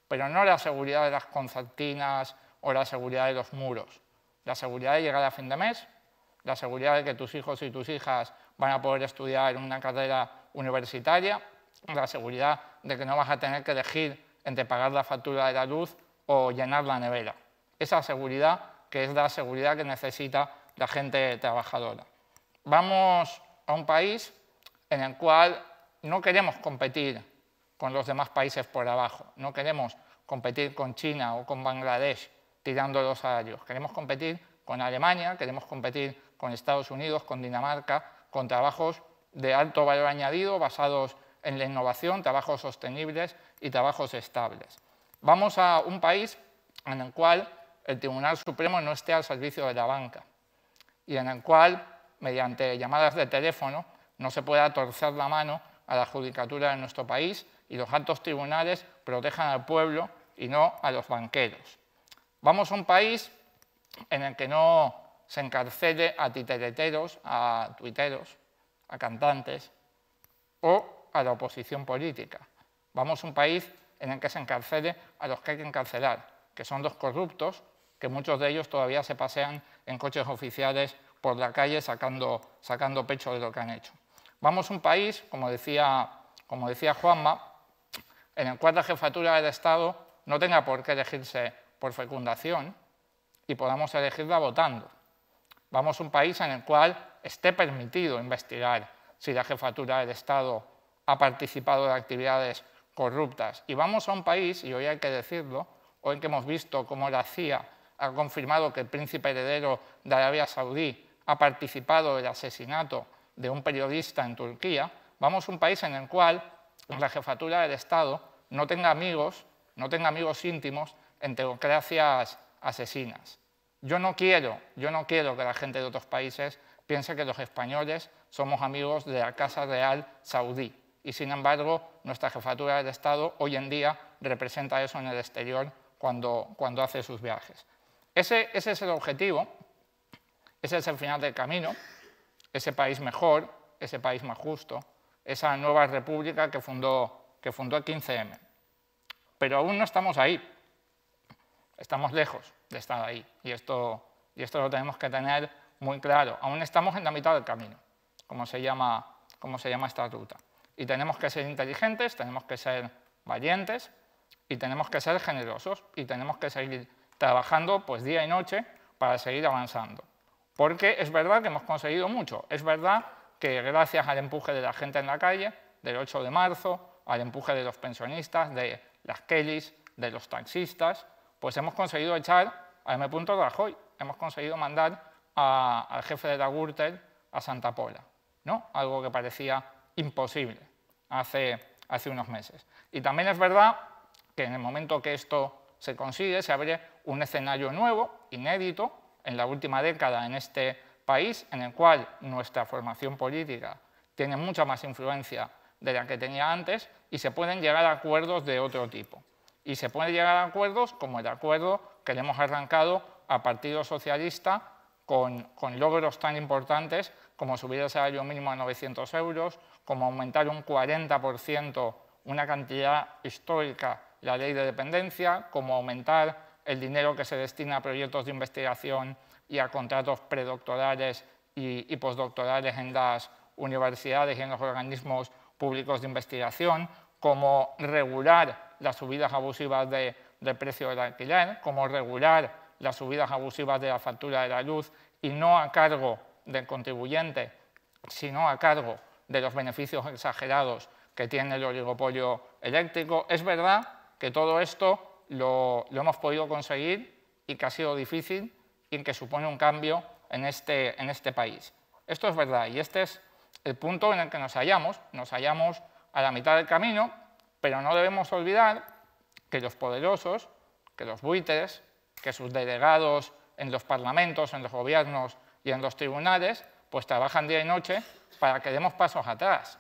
pero no la seguridad de las concertinas o la seguridad de los muros. La seguridad de llegar a fin de mes, la seguridad de que tus hijos y tus hijas van a poder estudiar en una carrera universitaria, la seguridad de que no vas a tener que elegir entre pagar la factura de la luz o llenar la nevera. Esa seguridad que es la seguridad que necesita la gente trabajadora. Vamos a un país en el cual no queremos competir con los demás países por abajo. No queremos competir con China o con Bangladesh tirando los salarios. Queremos competir con Alemania, queremos competir con Estados Unidos, con Dinamarca, con trabajos de alto valor añadido basados en la innovación, trabajos sostenibles y trabajos estables. Vamos a un país en el cual el Tribunal Supremo no esté al servicio de la banca y en el cual, mediante llamadas de teléfono, no se pueda torcer la mano a la judicatura de nuestro país y los altos tribunales protejan al pueblo y no a los banqueros. Vamos a un país en el que no se encarcele a titereteros, a tuiteros, a cantantes o a la oposición política. Vamos a un país en el que se encarcele a los que hay que encarcelar, que son los corruptos, que muchos de ellos todavía se pasean en coches oficiales por la calle sacando, sacando pecho de lo que han hecho. Vamos a un país, como decía, como decía Juanma, en el cual la jefatura del Estado no tenga por qué elegirse por fecundación y podamos elegirla votando. Vamos a un país en el cual esté permitido investigar si la jefatura del Estado ha participado de actividades corruptas. Y vamos a un país, y hoy hay que decirlo, hoy que hemos visto cómo la CIA ha confirmado que el príncipe heredero de Arabia Saudí ha participado del asesinato de un periodista en Turquía, vamos a un país en el cual la jefatura del Estado no tenga amigos, no tenga amigos íntimos en teocracias asesinas. Yo no quiero, yo no quiero que la gente de otros países piense que los españoles somos amigos de la Casa Real Saudí. Y sin embargo, nuestra jefatura del Estado hoy en día representa eso en el exterior cuando, cuando hace sus viajes. ese es el objetivo, ese es el final del camino, ese país mejor, ese país más justo, esa nueva república que fundó, que fundó el 15M. Pero aún no estamos ahí, estamos lejos de estar ahí y esto, y esto lo tenemos que tener muy claro. Aún estamos en la mitad del camino, como se llama, como se llama esta ruta. Y tenemos que ser inteligentes, tenemos que ser valientes y tenemos que ser generosos y tenemos que seguir trabajando pues día y noche para seguir avanzando. Porque es verdad que hemos conseguido mucho, es verdad que gracias al empuje de la gente en la calle, del 8 de marzo, al empuje de los pensionistas, de las Kellys, de los taxistas, pues hemos conseguido echar a M. Rajoy, hemos conseguido mandar al jefe de la a Santa Pola, ¿no? algo que parecía imposible hace, hace unos meses. Y también es verdad que en el momento que esto se consigue, se abre un escenario nuevo, inédito, en la última década en este país en el cual nuestra formación política tiene mucha más influencia de la que tenía antes y se pueden llegar a acuerdos de otro tipo. Y se pueden llegar a acuerdos como el acuerdo que le hemos arrancado a Partido Socialista con, con logros tan importantes como subir el salario mínimo a 900 euros, como aumentar un 40% una cantidad histórica la ley de dependencia, como aumentar el dinero que se destina a proyectos de investigación y a contratos predoctorales y, postdoctorales en las universidades y en los organismos públicos de investigación, como regular las subidas abusivas de, del precio del alquiler, como regular las subidas abusivas de la factura de la luz y no a cargo del contribuyente, sino a cargo de los beneficios exagerados que tiene el oligopolio eléctrico. Es verdad que todo esto lo hemos podido conseguir y que ha sido difícil y que supone un cambio en este, en este país. Esto es verdad y este es el punto en el que nos hallamos. Nos hallamos a la mitad del camino, pero no debemos olvidar que los poderosos, que los buitres, que sus delegados en los parlamentos, en los gobiernos y en los tribunales, pues trabajan día y noche para que demos pasos atrás.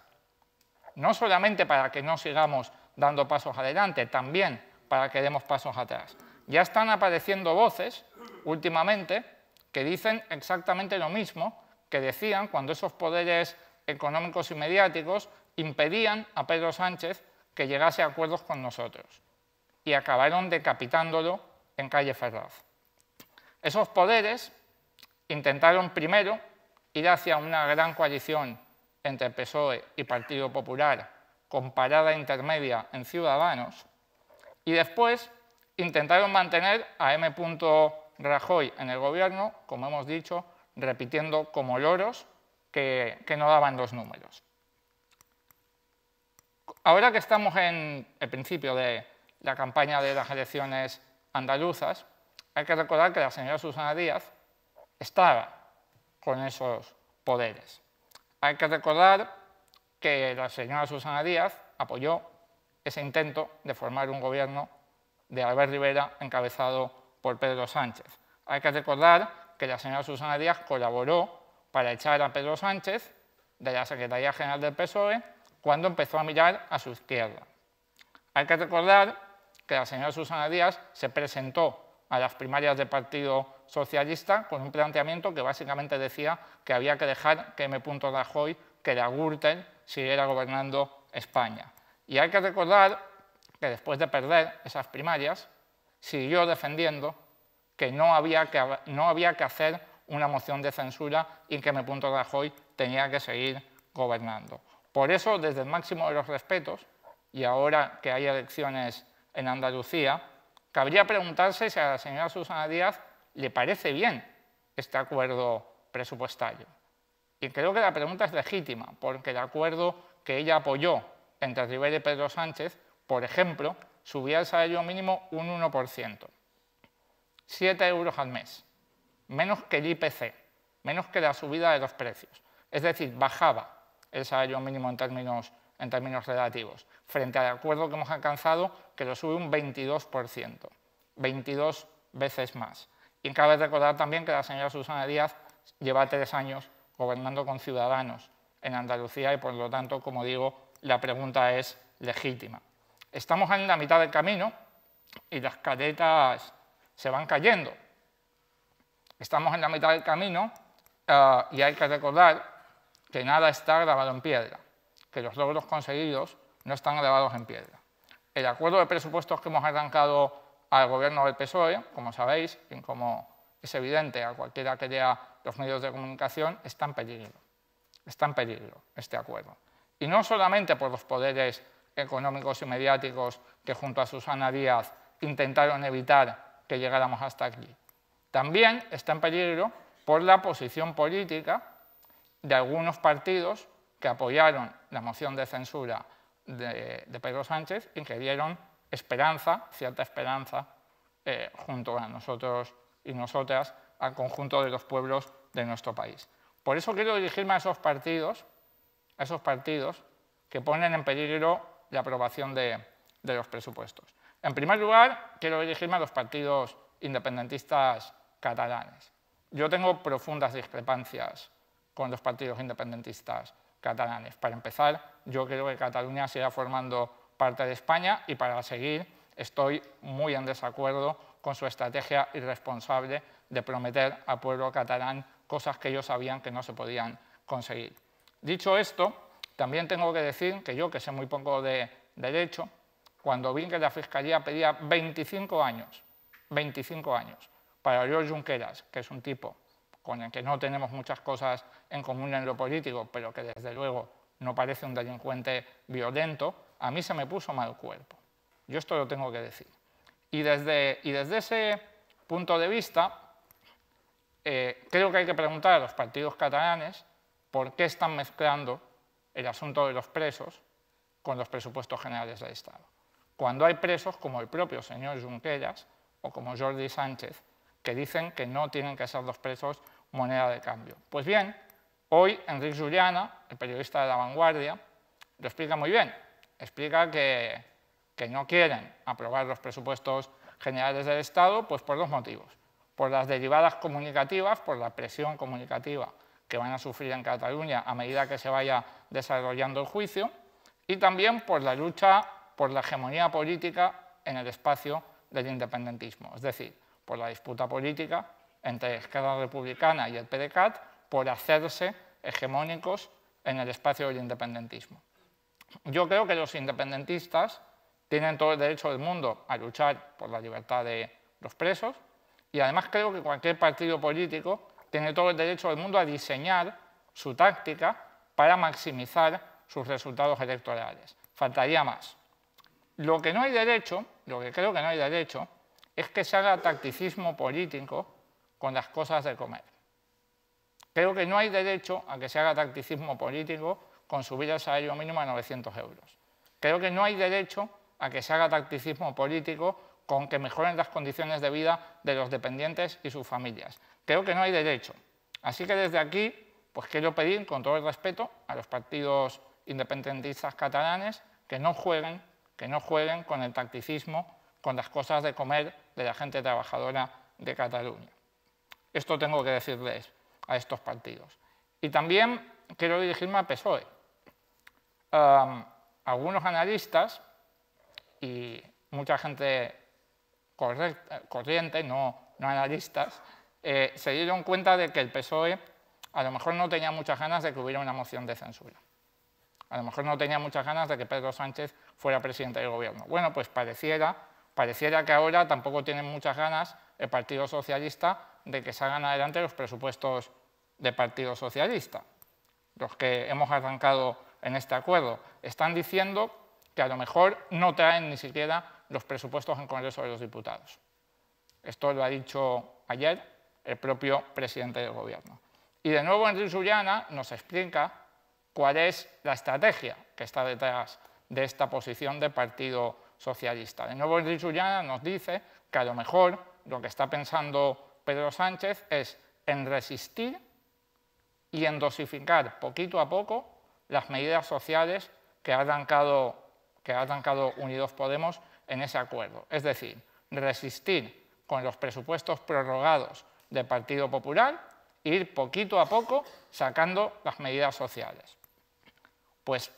No solamente para que no sigamos dando pasos adelante, también para que demos pasos atrás. Ya están apareciendo voces últimamente que dicen exactamente lo mismo que decían cuando esos poderes económicos y mediáticos impedían a Pedro Sánchez que llegase a acuerdos con nosotros y acabaron decapitándolo en calle Ferraz. Esos poderes intentaron primero ir hacia una gran coalición entre PSOE y Partido Popular con parada intermedia en Ciudadanos y después intentaron mantener a M. Rajoy en el gobierno, como hemos dicho, repitiendo como loros que, que no daban los números. Ahora que estamos en el principio de la campaña de las elecciones andaluzas, hay que recordar que la señora Susana Díaz estaba con esos poderes. Hay que recordar que la señora Susana Díaz apoyó ese intento de formar un gobierno de Albert Rivera, encabezado por Pedro Sánchez. Hay que recordar que la señora Susana Díaz colaboró para echar a Pedro Sánchez de la Secretaría General del PSOE cuando empezó a mirar a su izquierda. Hay que recordar que la señora Susana Díaz se presentó a las primarias del Partido Socialista con un planteamiento que básicamente decía que había que dejar que M. Rajoy, que la Gürtel, siguiera gobernando España. Y hay que recordar que después de perder esas primarias, siguió defendiendo que no había que, no había que hacer una moción de censura y que Me punto Rajoy tenía que seguir gobernando. Por eso, desde el máximo de los respetos, y ahora que hay elecciones en Andalucía, cabría preguntarse si a la señora Susana Díaz le parece bien este acuerdo presupuestario. Y creo que la pregunta es legítima, porque el acuerdo que ella apoyó entre Rivera y Pedro Sánchez por ejemplo, subía el salario mínimo un 1%, 7 euros al mes, menos que el IPC, menos que la subida de los precios. Es decir, bajaba el salario mínimo en términos, en términos relativos, frente al acuerdo que hemos alcanzado que lo sube un 22%, 22 veces más. Y cabe recordar también que la señora Susana Díaz lleva tres años gobernando con ciudadanos en Andalucía y por lo tanto, como digo, la pregunta es legítima. Estamos en la mitad del camino y las caretas se van cayendo. Estamos en la mitad del camino eh, y hay que recordar que nada está grabado en piedra, que los logros conseguidos no están grabados en piedra. El acuerdo de presupuestos que hemos arrancado al gobierno del PSOE, como sabéis, y como es evidente a cualquiera que lea los medios de comunicación, está en peligro. Está en peligro este acuerdo. Y no solamente por los poderes económicos y mediáticos que junto a Susana Díaz intentaron evitar que llegáramos hasta aquí. También está en peligro por la posición política de algunos partidos que apoyaron la moción de censura de, Pedro Sánchez y que dieron esperanza, cierta esperanza, eh, junto a nosotros y nosotras, al conjunto de los pueblos de nuestro país. Por eso quiero dirigirme a esos partidos, a esos partidos que ponen en peligro la aprobación de, los presupuestos. En primer lugar, quiero dirigirme a los partidos independentistas catalanes. Yo tengo profundas discrepancias con los partidos independentistas catalanes. Para empezar, yo creo que Cataluña siga formando parte de España y para seguir estoy muy en desacuerdo con su estrategia irresponsable de prometer al pueblo catalán cosas que ellos sabían que no se podían conseguir. Dicho esto, también tengo que decir que yo, que sé muy poco de derecho, cuando vi que la Fiscalía pedía 25 años, 25 años, para Oriol Junqueras, que es un tipo con el que no tenemos muchas cosas en común en lo político, pero que desde luego no parece un delincuente violento, a mí se me puso mal cuerpo. Yo esto lo tengo que decir. Y desde, ese punto de vista, eh, creo que hay que preguntar a los partidos catalanes por qué están mezclando el asunto de los presos con los presupuestos generales del Estado. Cuando hay presos, como el propio señor Junqueras o como Jordi Sánchez, que dicen que no tienen que ser los presos moneda de cambio. Pues bien, hoy Enrique Juliana, el periodista de La Vanguardia, lo explica muy bien. Explica que, que no quieren aprobar los presupuestos generales del Estado pues por dos motivos. Por las derivadas comunicativas, por la presión comunicativa que van a sufrir en Cataluña a medida que se vaya desarrollando el juicio, y también por la lucha por la hegemonía política en el espacio del independentismo, es decir, por la disputa política entre Esquerra Republicana y el PDCAT por hacerse hegemónicos en el espacio del independentismo. Yo creo que los independentistas tienen todo el derecho del mundo a luchar por la libertad de los presos y además creo que cualquier partido político tiene todo el derecho del mundo a diseñar su táctica para maximizar sus resultados electorales. Faltaría más. Lo que no hay derecho, lo que creo que no hay derecho, es que se haga tacticismo político con las cosas de comer. Creo que no hay derecho a que se haga tacticismo político con subir el salario mínimo a 900 euros. Creo que no hay derecho a que se haga tacticismo político con que mejoren las condiciones de vida de los dependientes y sus familias. Creo que no hay derecho. Así que desde aquí, pues quiero pedir, con todo el respeto, a los partidos independentistas catalanes que no jueguen, que no jueguen con el tacticismo, con las cosas de comer de la gente trabajadora de Cataluña. Esto tengo que decirles a estos partidos. Y también quiero dirigirme a PSOE. algunos analistas y mucha gente corriente, no, analistas, eh, se dieron cuenta de que el PSOE a lo mejor no tenía muchas ganas de que hubiera una moción de censura. A lo mejor no tenía muchas ganas de que Pedro Sánchez fuera presidente del gobierno. Bueno, pues pareciera, pareciera que ahora tampoco tienen muchas ganas el Partido Socialista de que se hagan adelante los presupuestos del Partido Socialista, los que hemos arrancado en este acuerdo. Están diciendo que a lo mejor no traen ni siquiera los presupuestos en Congreso de los Diputados. Esto lo ha dicho ayer el propio presidente del Gobierno. Y de nuevo Enrique Sullana nos explica cuál es la estrategia que está detrás de esta posición de Partido Socialista. De nuevo Enrique Sullana nos dice que a lo mejor lo que está pensando Pedro Sánchez es en resistir y en dosificar poquito a poco las medidas sociales que ha que ha arrancado Unidos Podemos en ese acuerdo, es decir, resistir con los presupuestos prorrogados del Partido Popular ir poquito a poco sacando las medidas sociales. Pues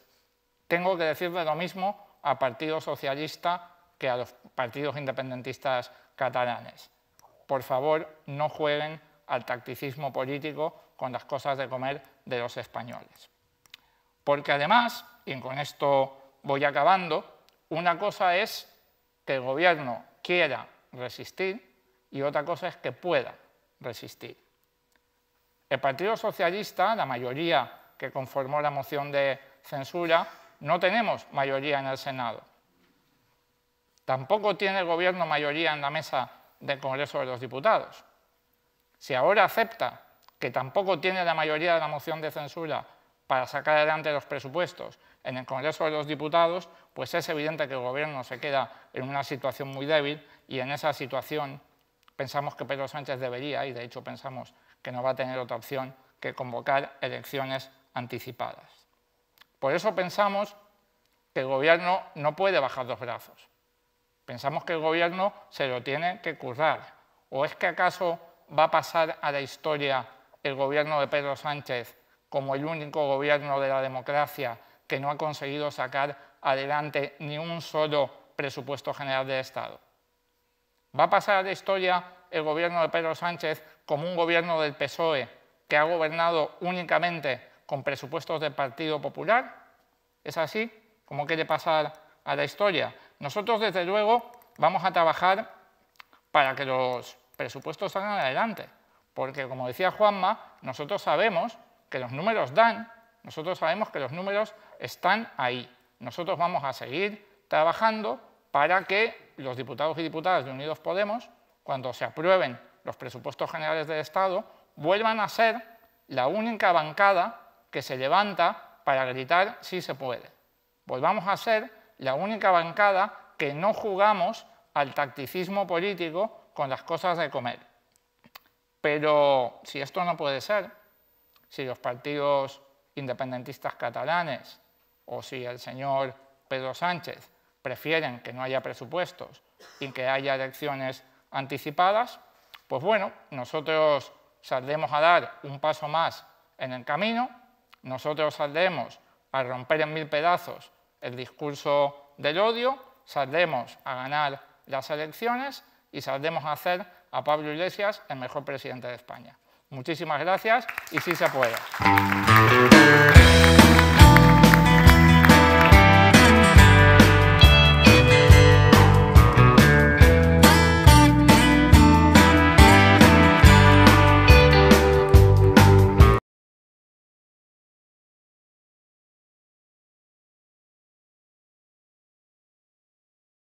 tengo que decirle lo mismo al Partido Socialista que a los partidos independentistas catalanes. Por favor, no jueguen al tacticismo político con las cosas de comer de los españoles. Porque además, y con esto voy acabando, una cosa es el gobierno quiera resistir y otra cosa es que pueda resistir. El Partido Socialista, la mayoría que conformó la moción de censura, no tenemos mayoría en el Senado. Tampoco tiene el Gobierno mayoría en la mesa del Congreso de los Diputados. Si ahora acepta que tampoco tiene la mayoría de la moción de censura para sacar adelante los presupuestos en el Congreso de los Diputados, pues es evidente que el Gobierno se queda en una situación muy débil y en esa situación pensamos que Pedro Sánchez debería, y de hecho pensamos que no va a tener otra opción que convocar elecciones anticipadas. Por eso pensamos que el Gobierno no puede bajar los brazos. Pensamos que el Gobierno se lo tiene que currar. ¿O es que acaso va a pasar a la historia el Gobierno de Pedro Sánchez como el único Gobierno de la democracia que no ha conseguido sacar adelante ni un solo presupuesto general de Estado. Va a pasar a la historia el gobierno de Pedro Sánchez como un gobierno del PSOE que ha gobernado únicamente con presupuestos del Partido Popular. ¿Es así? ¿Cómo quiere pasar a la historia? Nosotros, desde luego, vamos a trabajar para que los presupuestos salgan adelante, porque, como decía Juanma, nosotros sabemos que los números dan nosotros sabemos que los números están ahí. Nosotros vamos a seguir trabajando para que los diputados y diputadas de Unidos Podemos, cuando se aprueben los presupuestos generales del Estado, vuelvan a ser la única bancada que se levanta para gritar si se puede. Volvamos a ser la única bancada que no jugamos al tacticismo político con las cosas de comer. Pero si esto no puede ser, si los partidos independentistas catalanes o si el señor Pedro Sánchez prefieren que no haya presupuestos y que haya elecciones anticipadas, pues bueno, nosotros saldremos a dar un paso más en el camino, nosotros saldremos a romper en mil pedazos el discurso del odio, saldremos a ganar las elecciones y saldremos a hacer a Pablo Iglesias el mejor presidente de España. Muchísimas gracias y sí se puede.